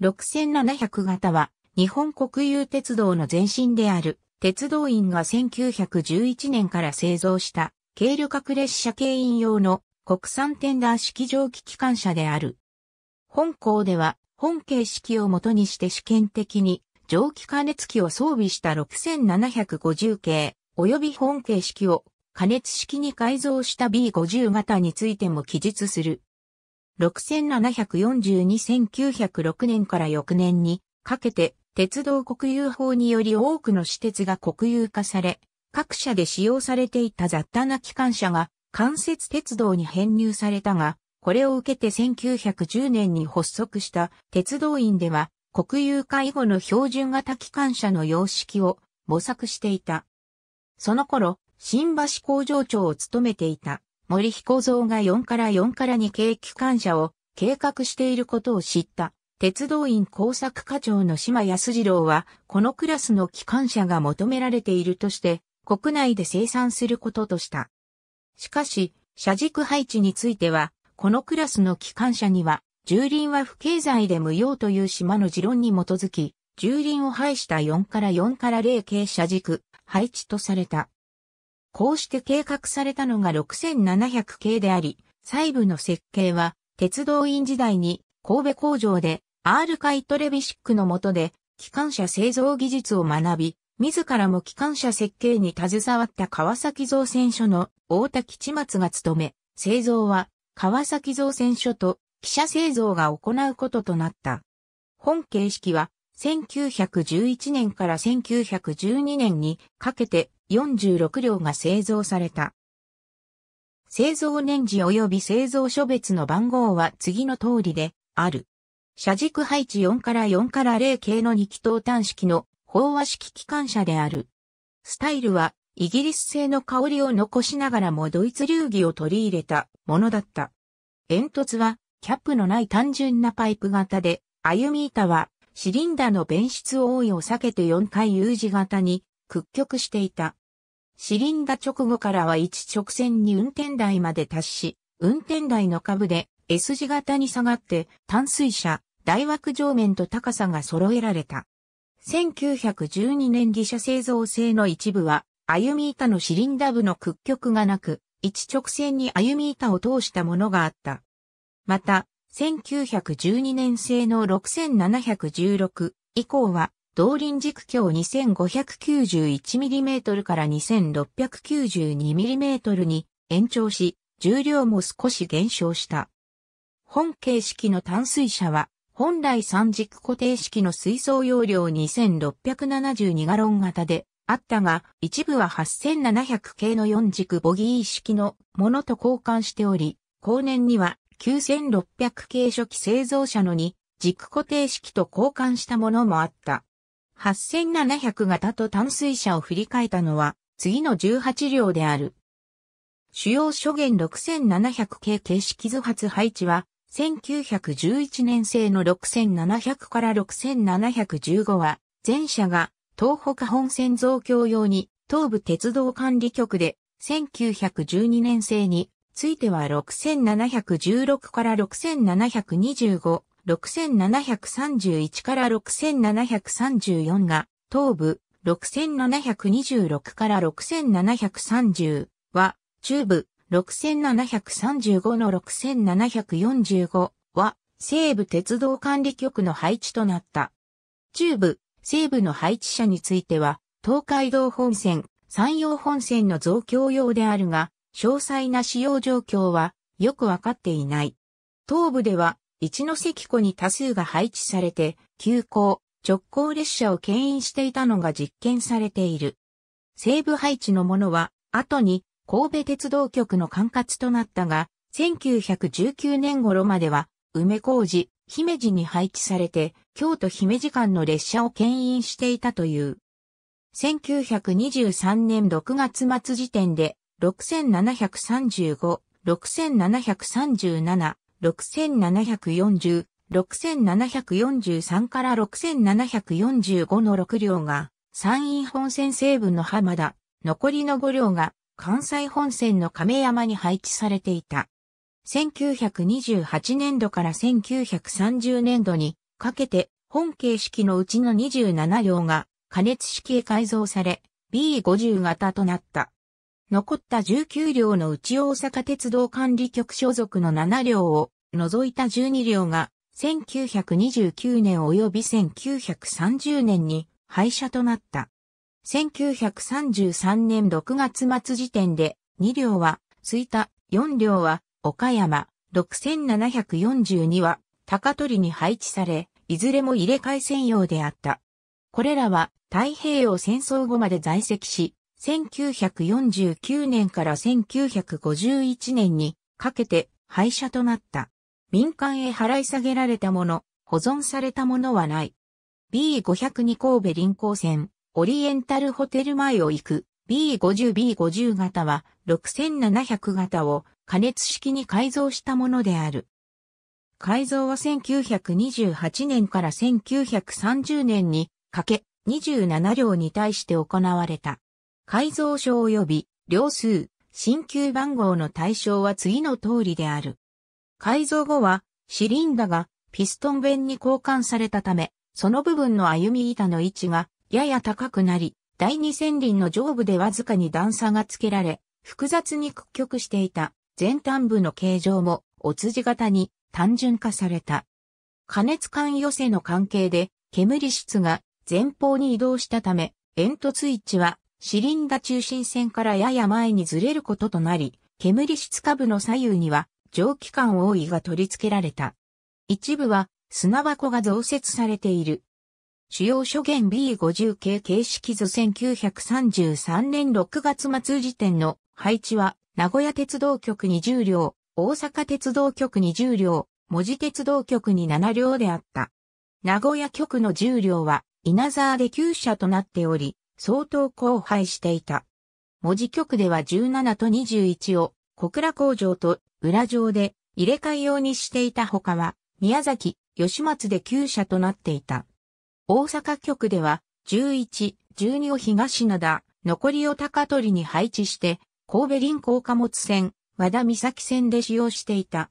6700型は日本国有鉄道の前身である鉄道院が1911年から製造した軽旅客列車経員用の国産テンダー式蒸気機関車である。本校では本形式をもとにして試験的に蒸気加熱器を装備した6750系及び本形式を加熱式に改造した B50 型についても記述する。6742-1906年から翌年にかけて鉄道国有法により多くの私鉄が国有化され、各社で使用されていた雑多な機関車が関節鉄道に編入されたが、これを受けて1910年に発足した鉄道院では国有化以後の標準型機関車の様式を模索していた。その頃、新橋工場長を務めていた森彦蔵が4から4から2系機関車を計画していることを知った。鉄道院工作課長の島康次郎は、このクラスの機関車が求められているとして、国内で生産することとした。しかし、車軸配置については、このクラスの機関車には、重輪は不経済で無用という島の持論に基づき、重輪を排した4から4から0系車軸、配置とされた。こうして計画されたのが6700系であり、細部の設計は、鉄道院時代に神戸工場で R カイトレビシックの下で、機関車製造技術を学び、自らも機関車設計に携わった川崎造船所の大田吉松が務め、製造は川崎造船所と汽車製造が行うこととなった。本形式は1911年から1912年にかけて46両が製造された。製造年次及び製造所別の番号は次の通りである。車軸配置4から4から0系の2気筒端式の飽和式機関車である。スタイルはイギリス製の香りを残しながらもドイツ流儀を取り入れたものだった。煙突はキャップのない単純なパイプ型で、歩み板はシリンダの弁出多いを避けて4回 U 字型に屈曲していた。シリンダ直後からは一直線に運転台まで達し、運転台の下部で S 字型に下がって淡水車、大枠上面と高さが揃えられた。1912年技車製造製の一部は、歩み板のシリンダ部の屈曲がなく、一直線に歩み板を通したものがあった。また、1912年製の6716以降は、動輪軸橋 2591mm から 2692mm に延長し、重量も少し減少した。本形式の淡水車は、本来三軸固定式の水槽容量2672ガロン型であったが、一部は8700系の四軸ボギー式のものと交換しており、後年には9600系初期製造車のに軸固定式と交換したものもあった。8700型と淡水車を振り替えたのは次の18両である。主要諸元6700系形式図発配置は1911年製の6700から6715は前車が東北本線増強用に東部鉄道管理局で1912年製については6716から6725、6731から6734が東部、6726から6730は中部、6735の6745は西部鉄道管理局の配置となった。中部、西部の配置者については東海道本線、山陽本線の増強用であるが、詳細な使用状況はよくわかっていない。東部では一関湖に多数が配置されて、急行、直行列車を牽引していたのが実験されている。西部配置のものは、後に神戸鉄道局の管轄となったが、1919年頃までは、梅小路、姫路に配置されて、京都姫路間の列車を牽引していたという。1923年6月末時点で、6735、6737、6740、6743から6745の6両が山陰本線西部の浜田、残りの5両が関西本線の亀山に配置されていた。1928年度から1930年度にかけて本形式のうちの27両が加熱式へ改造され B50 型となった。残った19両のうち大阪鉄道管理局所属の7両を除いた12両が1929年及び1930年に廃車となった。1933年6月末時点で2両は吹田、4両は岡山、6742は高取に配置され、いずれも入れ替え専用であった。これらは太平洋戦争後まで在籍し、1949年から1951年にかけて廃車となった。民間へ払い下げられたもの、保存されたものはない。B502 神戸臨港線、オリエンタルホテル前を行く B50B50 型は6700型を加熱式に改造したものである。改造は1928年から1930年にかけ27両に対して行われた。改造書及び、両数、新旧番号の対象は次の通りである。改造後は、シリンダがピストン弁に交換されたため、その部分の歩み板の位置がやや高くなり、第二線輪の上部でわずかに段差がつけられ、複雑に屈曲していた前端部の形状も、お辻型に単純化された。加熱管寄せの関係で、煙室が前方に移動したため、煙突位置はシリンダ中心線からやや前にずれることとなり、煙室下部の左右には蒸気管覆いが取り付けられた。一部は砂箱が増設されている。主要諸言 B50 系形式図1933年6月末時点の配置は、名古屋鉄道局20両、大阪鉄道局20両、文字鉄道局に7両であった。名古屋局の10両は、稲沢で9社となっており、相当荒廃していた。文字局では17と21を小倉工場と裏上で入れ替え用にしていたほかは、宮崎、吉松で旧社となっていた。大阪局では、11、12を東灘、残りを高取に配置して、神戸臨港貨物船、和田岬線で使用していた。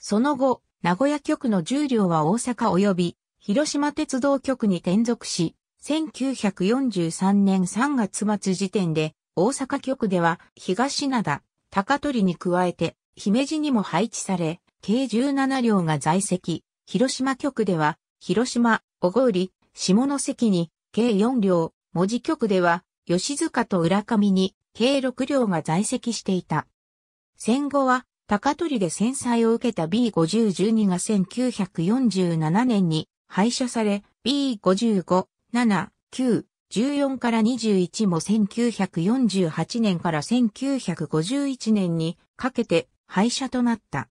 その後、名古屋局の重量は大阪及び、広島鉄道局に転属し、1943年3月末時点で、大阪局では東灘、高取に加えて、姫路にも配置され、計17両が在籍。広島局では、広島、小郡、下関に、計4両、文字局では、吉塚と浦上に、計6両が在籍していた。戦後は、高取で戦災を受けた B5012 が1947年に廃車され、B55、7、9、14から21も1948年から1951年にかけて廃車となった。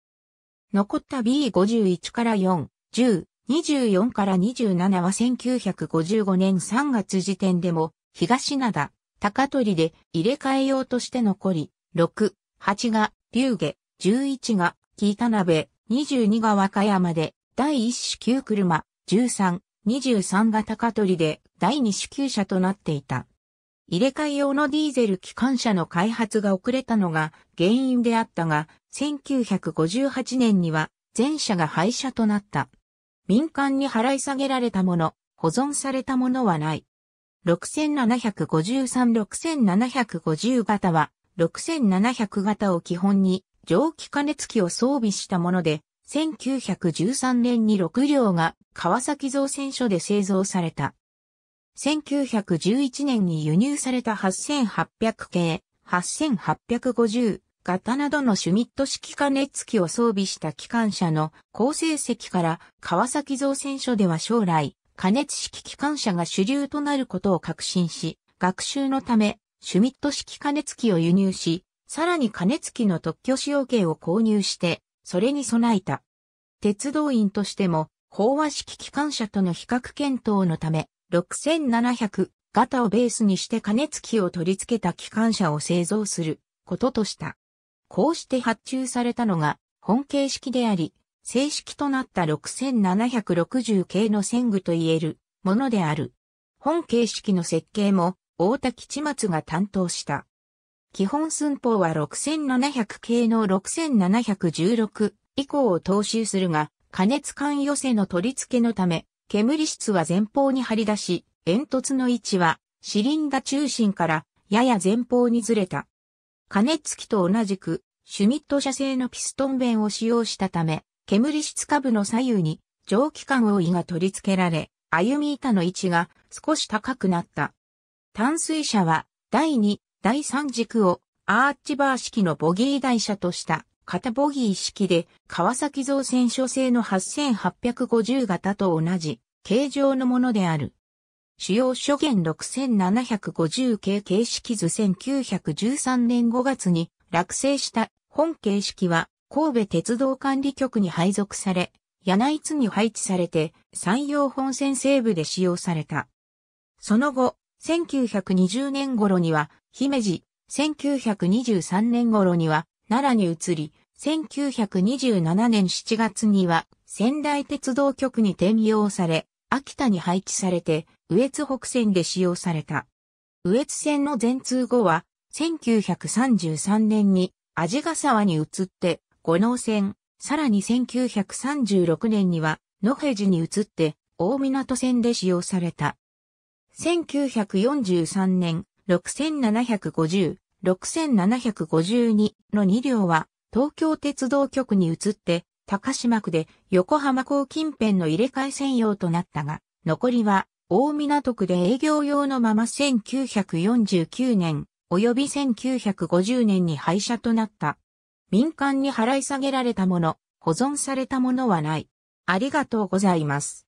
残った B51 から4、10、24から27は1955年3月時点でも東灘、高取で入れ替えようとして残り、6、8が龍下、11が北鍋、22が和歌山で第1種9車、13、23型カトリで第2支給車となっていた。入れ替え用のディーゼル機関車の開発が遅れたのが原因であったが、1958年には全車が廃車となった。民間に払い下げられたもの、保存されたものはない。6753-6750型は、6700型を基本に蒸気加熱器を装備したもので、1913年に6両が川崎造船所で製造された。1911年に輸入された8800系、8850型などのシュミット式加熱機を装備した機関車の好成績から川崎造船所では将来加熱式機関車が主流となることを確信し、学習のためシュミット式加熱機を輸入し、さらに加熱機の特許使用権を購入してそれに備えた。鉄道員としても、飽和式機関車との比較検討のため、6700型をベースにして加熱器を取り付けた機関車を製造することとした。こうして発注されたのが本形式であり、正式となった6760系の線具といえるものである。本形式の設計も大滝千松が担当した。基本寸法は6700系の6716以降を踏襲するが、加熱管寄せの取り付けのため、煙室は前方に張り出し、煙突の位置はシリンダ中心からやや前方にずれた。加熱器と同じく、シュミット社製のピストン弁を使用したため、煙室下部の左右に蒸気管覆いが取り付けられ、歩み板の位置が少し高くなった。淡水車は第2、第三軸をアーチバー式のボギー台車とした型ボギー式で川崎造船所製の8850型と同じ形状のものである。主要諸元6750系形式図1913年5月に落成した本形式は神戸鉄道管理局に配属され、柳津に配置されて山陽本線西部で使用された。その後、1920年頃には姫路、1923年頃には奈良に移り、1927年7月には仙台鉄道局に転用され、秋田に配置されて、羽越北線で使用された。羽越線の全通後は、1933年に味ヶ沢に移って、五能線、さらに1936年には、野辺寺に移って、大港線で使用された。1943年、6750、6752の2両は東京鉄道局に移って高島区で横浜港近辺の入れ替え専用となったが、残りは大港区で営業用のまま1949年及び1950年に廃車となった。民間に払い下げられたもの、保存されたものはない。ありがとうございます。